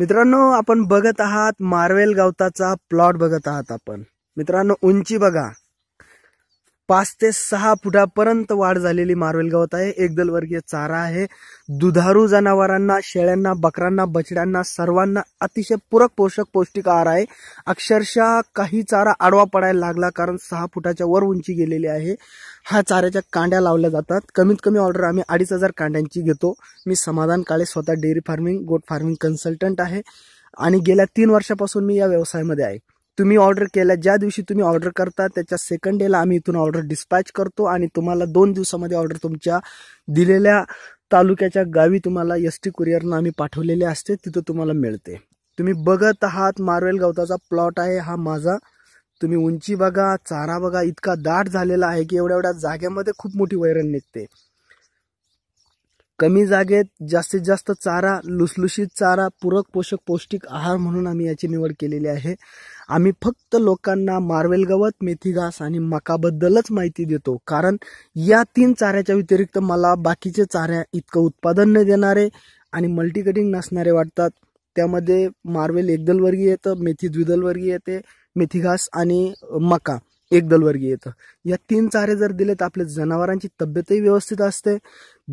मित्रांनो आपण बघत आहात मार्वेल गवताचा प्लॉट बघत आहात आपण मित्रांनो उंची बघा पाच ते सहा फुटापर्यंत वाढ झालेली मार्वेल गवत आहे एकदलवर्गीय चारा आहे दुधारू जनावरांना शेळ्यांना बकरांना बछड्यांना सर्वांना अतिशय पूरक पोषक पौष्टिक आहार आहे अक्षरशः काही चारा आडवा पडायला लागला कारण सहा फुटाच्या वर उंची गेलेली आहे हा चाऱ्याच्या कांड्या लावल्या जातात कमीत कमी ऑर्डर आम्ही अडीच हजार कांड्यांची घेतो मी समाधान काळे स्वतः dairy farming goat farming consultant आहे आणि गेल्या तीन वर्षापासून मी या व्यवसायामध्ये आहे तुम्ही ऑर्डर केल्या ज्या दिवशी तुम्ही ऑर्डर करता त्याच्या सेकंड डेला आम्ही इथून ऑर्डर डिस्पॅच करतो आणि तुम्हाला दोन दिवसामध्ये ऑर्डर तुमच्या दिलेल्या तालुक्याच्या गावी तुम्हाला एस टी कुरिअरनं आम्ही पाठवलेले असते तिथं तुम्हाला मिळते तुम्ही बघत आहात मार्वेल गवताचा प्लॉट आहे हा माझा तुम्ही उंची बघा चारा बघा इतका दाट झालेला आहे की एवढ्या एवढ्या जाग्यामध्ये खूप मोठी वैरण निघते कमी जागेत जास्तीत जास्त चारा लुसलुशीत चारा पूरक पोषक पौष्टिक आहार म्हणून आम्ही याची निवड केलेली आहे आम्ही फक्त लोकांना मार्वेल गवत मेथी घास आणि मकाबद्दलच माहिती देतो कारण या तीन चाऱ्याच्या व्यतिरिक्त मला बाकीचे चाऱ्या इतकं उत्पादन न देणारे आणि मल्टीकटिंग नसणारे वाटतात त्यामध्ये मार्वेल वर्गीय येतं मेथी द्विदलवर्गीय येते मेथी घास आणि मका एक दलवर्गी येतं या तीन चारे जर दिले तर आपल्या जनावरांची तब्येतही व्यवस्थित असते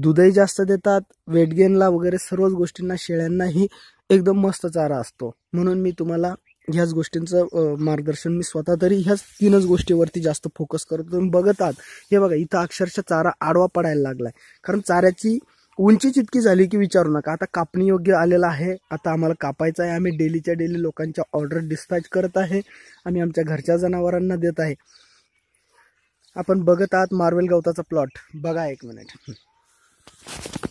दुधही जास्त देतात वेटगेनला वगैरे सर्वच गोष्टींना शेळ्यांनाही एकदम मस्त चारा असतो म्हणून मी तुम्हाला ह्याच गोष्टींचं मार्गदर्शन मी स्वतः तरी ह्याच तीनच गोष्टीवरती जास्त फोकस करतो तुम्ही बघतात हे बघा इथं अक्षरशः चारा आडवा पडायला लागलाय कारण चाऱ्याची उंची जितकी झाली की विचारू नका आता कापणी योग्य आलेला आहे आता आम्हाला कापायचं आहे आम्ही डेलीच्या डेली लोकांच्या ऑर्डर डिस्पॅच करत आहे आणि आमच्या घरच्या जनावरांना देत आहे आपण बघत आहात मार्वेल गवताचा प्लॉट बघा एक मिनिट